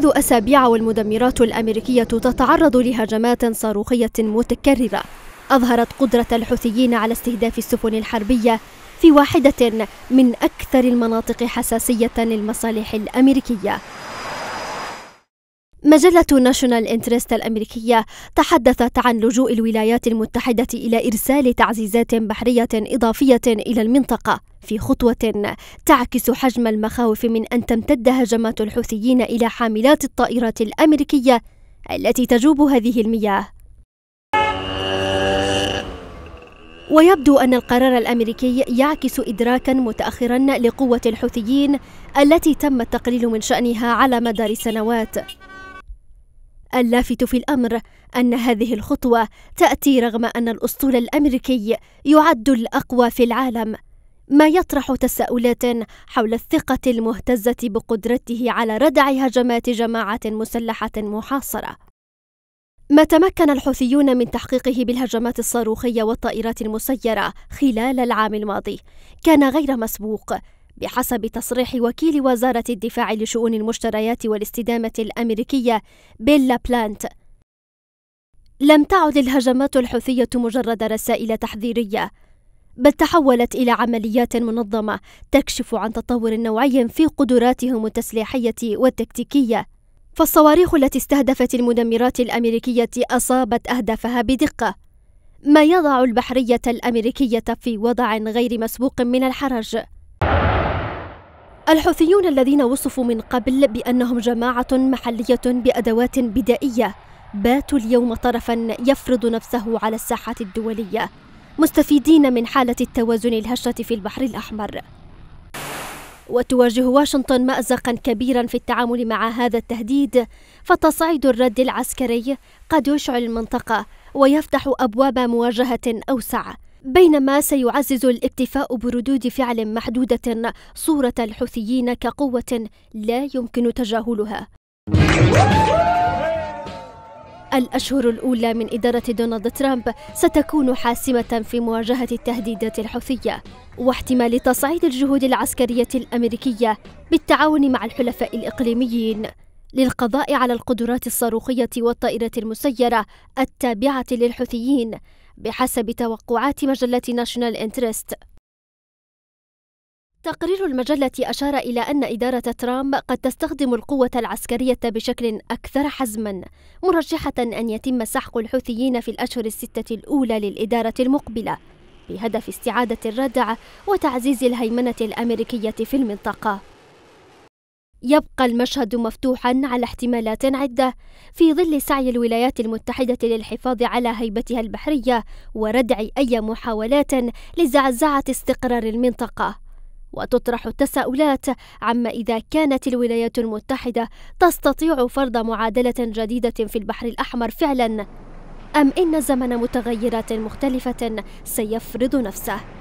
منذ أسابيع والمدمرات الأمريكية تتعرض لهجمات صاروخية متكررة أظهرت قدرة الحوثيين على استهداف السفن الحربية في واحدة من أكثر المناطق حساسية للمصالح الأمريكية مجلة ناشونال انترست الأمريكية تحدثت عن لجوء الولايات المتحدة إلى إرسال تعزيزات بحرية إضافية إلى المنطقة في خطوة تعكس حجم المخاوف من أن تمتد هجمات الحوثيين إلى حاملات الطائرات الأمريكية التي تجوب هذه المياه ويبدو أن القرار الأمريكي يعكس إدراكا متأخرا لقوة الحوثيين التي تم التقليل من شأنها على مدار سنوات اللافت في الامر ان هذه الخطوه تاتي رغم ان الاسطول الامريكي يعد الاقوى في العالم ما يطرح تساؤلات حول الثقه المهتزه بقدرته على ردع هجمات جماعه مسلحه محاصره ما تمكن الحوثيون من تحقيقه بالهجمات الصاروخيه والطائرات المسيره خلال العام الماضي كان غير مسبوق بحسب تصريح وكيل وزارة الدفاع لشؤون المشتريات والاستدامة الأمريكية بيلا بلانت لم تعد الهجمات الحوثية مجرد رسائل تحذيرية بل تحولت إلى عمليات منظمة تكشف عن تطور نوعي في قدراتهم التسليحية والتكتيكية فالصواريخ التي استهدفت المدمرات الأمريكية أصابت أهدافها بدقة ما يضع البحرية الأمريكية في وضع غير مسبوق من الحرج الحوثيون الذين وصفوا من قبل بأنهم جماعة محلية بأدوات بدائية باتوا اليوم طرفا يفرض نفسه على الساحة الدولية مستفيدين من حالة التوازن الهشة في البحر الأحمر وتواجه واشنطن مأزقا كبيرا في التعامل مع هذا التهديد فتصعيد الرد العسكري قد يشعل المنطقة ويفتح أبواب مواجهة أوسع بينما سيعزز الاكتفاء بردود فعل محدودة صورة الحوثيين كقوة لا يمكن تجاهلها. الأشهر الأولى من إدارة دونالد ترامب ستكون حاسمة في مواجهة التهديدات الحوثية واحتمال تصعيد الجهود العسكرية الأمريكية بالتعاون مع الحلفاء الإقليميين للقضاء على القدرات الصاروخية والطائرات المسيرة التابعة للحوثيين بحسب توقعات مجلة ناشونال انترست تقرير المجلة أشار إلى أن إدارة ترامب قد تستخدم القوة العسكرية بشكل أكثر حزما مرجحة أن يتم سحق الحوثيين في الأشهر الستة الأولى للإدارة المقبلة بهدف استعادة الردع وتعزيز الهيمنة الأمريكية في المنطقة يبقى المشهد مفتوحا على احتمالات عده في ظل سعي الولايات المتحده للحفاظ على هيبتها البحريه وردع اي محاولات لزعزعه استقرار المنطقه وتطرح التساؤلات عما اذا كانت الولايات المتحده تستطيع فرض معادله جديده في البحر الاحمر فعلا ام ان زمن متغيرات مختلفه سيفرض نفسه